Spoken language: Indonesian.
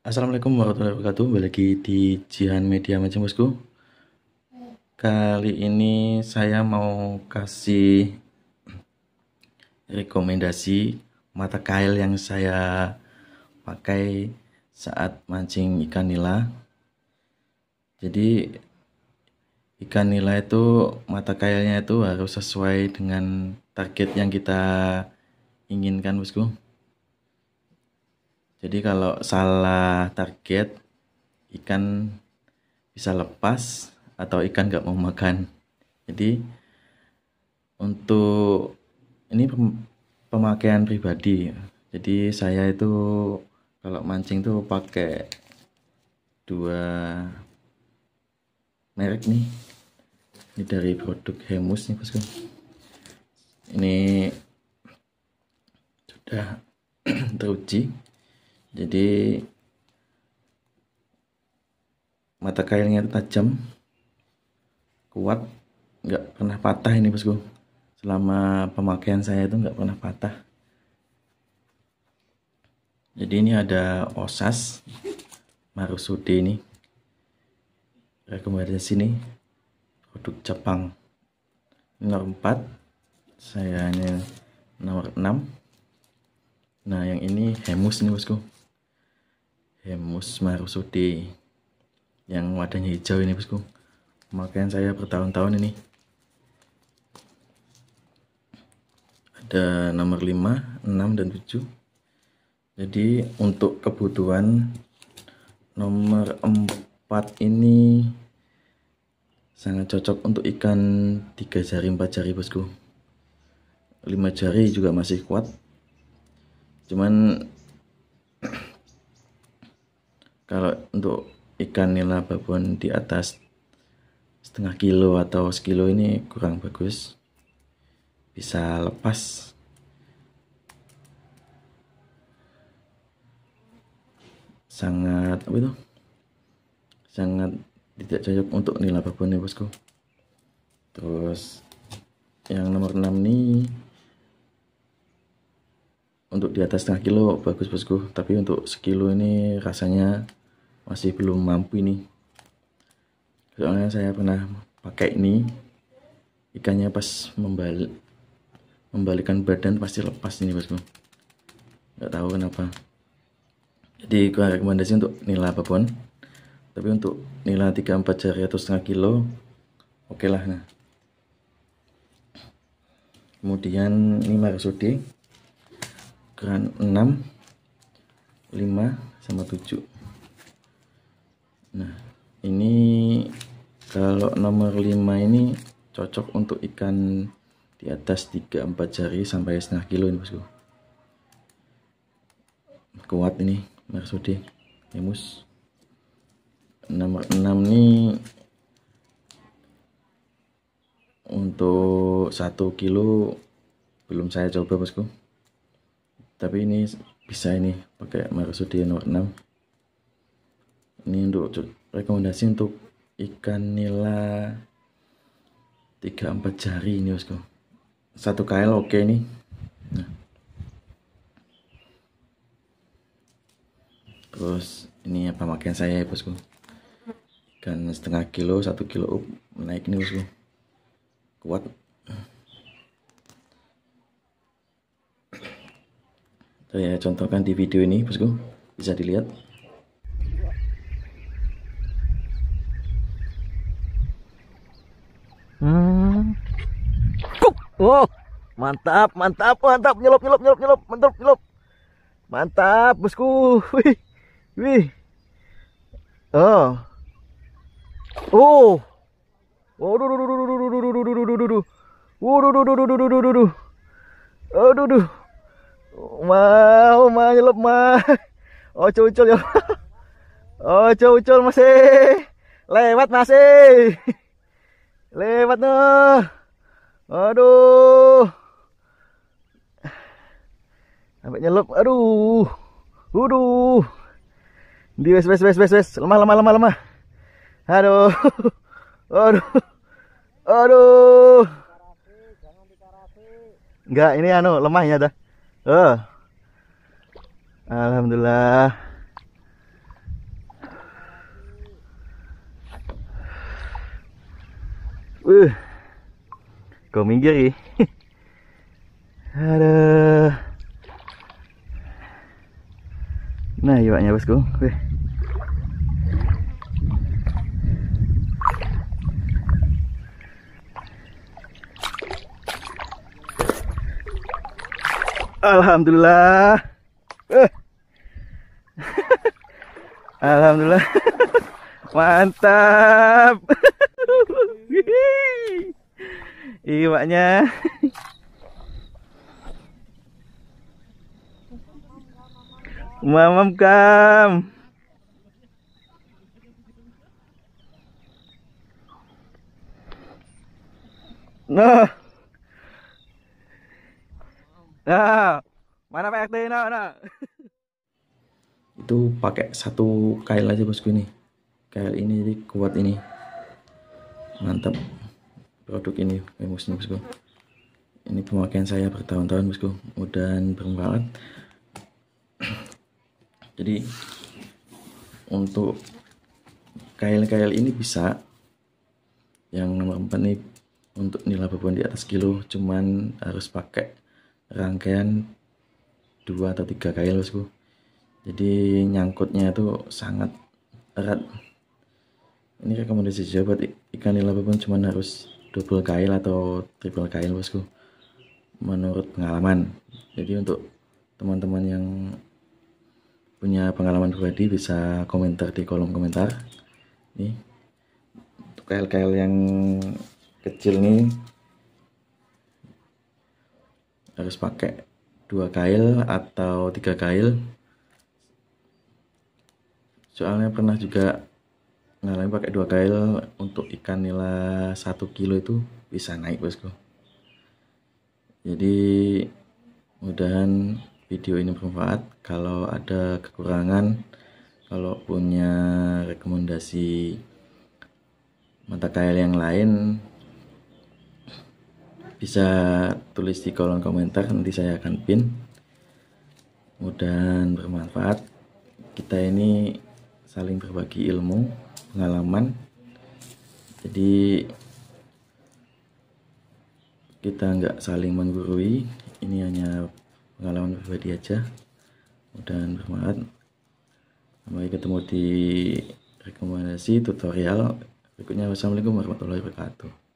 Assalamualaikum warahmatullahi wabarakatuh Kembali lagi di Jihan Media Macam Bosku Kali ini saya mau kasih Rekomendasi mata kail yang saya pakai saat mancing ikan nila Jadi ikan nila itu mata kailnya itu harus sesuai dengan target yang kita inginkan bosku jadi kalau salah target ikan bisa lepas atau ikan nggak mau makan. Jadi untuk ini pemakaian pribadi. Jadi saya itu kalau mancing tuh pakai dua merek nih. Ini dari produk Hemus nih bosku. Ini sudah teruji jadi mata kailnya tajam kuat nggak pernah patah ini bosku selama pemakaian saya itu nggak pernah patah jadi ini ada osas marusude ini rekomendasi sini, produk Jepang nomor 4 saya hanya nomor 6 nah yang ini hemus nih bosku Hemus ya, marusudi yang wadahnya hijau ini bosku pemakaian saya bertahun-tahun ini ada nomor 5, 6, dan 7 jadi untuk kebutuhan nomor 4 ini sangat cocok untuk ikan 3 jari 4 jari bosku 5 jari juga masih kuat cuman kalau untuk ikan nila babon di atas setengah kilo atau sekilo ini kurang bagus bisa lepas sangat apa itu sangat tidak cocok untuk nila babon ya bosku terus yang nomor 6 ini untuk di atas setengah kilo bagus bosku tapi untuk sekilo ini rasanya masih belum mampu ini soalnya saya pernah pakai ini ikannya pas membalik membalikan badan pasti lepas ini bosku nggak tahu kenapa jadi gua rekomendasi untuk nila apapun tapi untuk nila 34 jari atau setengah kilo oke okay lah nah kemudian ini marsudi keran 6 5 sama 7 kalau nomor 5 ini cocok untuk ikan di atas 3-4 jari sampai setengah kilo ini bosku kuat ini Mersudi Emus nomor 6 ini untuk 1 kilo belum saya coba bosku tapi ini bisa ini pakai Mersudi nomor 6 ini untuk rekomendasi untuk ikan nila tiga empat jari ini bosku satu kail oke okay nih nah. terus ini apa makan saya ya bosku ikan setengah kilo satu kilo up naik nih bosku kuat saya contohkan di video ini bosku bisa dilihat Wow, mantap, mantap, mantap, nyelop nyelop nyelop nyelop mantap, nyelop Mantap, bosku. Wih, wih. Oh. Oh. Waduh, duh, duh, duh, duh, duh, duh, duh, duh, duh, duh. duh duh, duh, duh, duh, duh, duh, duh. duh duh. Mau, mau duh mau. Oh, cucul ya. Oh, cucul masih. Lewat masih. Lewat noh. Aduh. Sampai nyelup. Aduh. Aduh. Di wes wes wes wes wes. Lemah lemah lemah lemah. Aduh. Aduh. Aduh. Enggak, ini anu lemahnya dah. Oh. Alhamdulillah. Uh. Gue minggir ya. Eh. Ada. Nah, iwaknya bosku. Alhamdulillah. Eh. Alhamdulillah. Mantap iwaknya iya, mamam kam no no mana pak RT no no itu pakai satu kail aja bosku ini kail ini jadi kuat ini mantap produk ini bosku ini pemakaian saya bertahun-tahun bosku mudah bermanfaat jadi untuk kail-kail ini bisa yang nomor 4 nih untuk nilai beban di atas kilo cuman harus pakai rangkaian dua atau tiga kail bosku jadi nyangkutnya itu sangat erat ini rekomendasi saya buat ikan nila beban cuman harus double kail atau triple kail bosku menurut pengalaman jadi untuk teman-teman yang punya pengalaman pribadi bisa komentar di kolom komentar ini untuk kail-kail yang kecil nih harus pakai dua kail atau tiga kail soalnya pernah juga Nah, lain pakai dua kail untuk ikan nila satu kilo itu bisa naik bosku. Jadi mudahan video ini bermanfaat. Kalau ada kekurangan, kalau punya rekomendasi mata kail yang lain, bisa tulis di kolom komentar nanti saya akan pin. Mudahan bermanfaat. Kita ini saling berbagi ilmu pengalaman jadi kita nggak saling menggurui ini hanya pengalaman pribadi aja mudah-mudahan bermanfaat sampai ketemu di rekomendasi tutorial berikutnya wassalamualaikum warahmatullahi wabarakatuh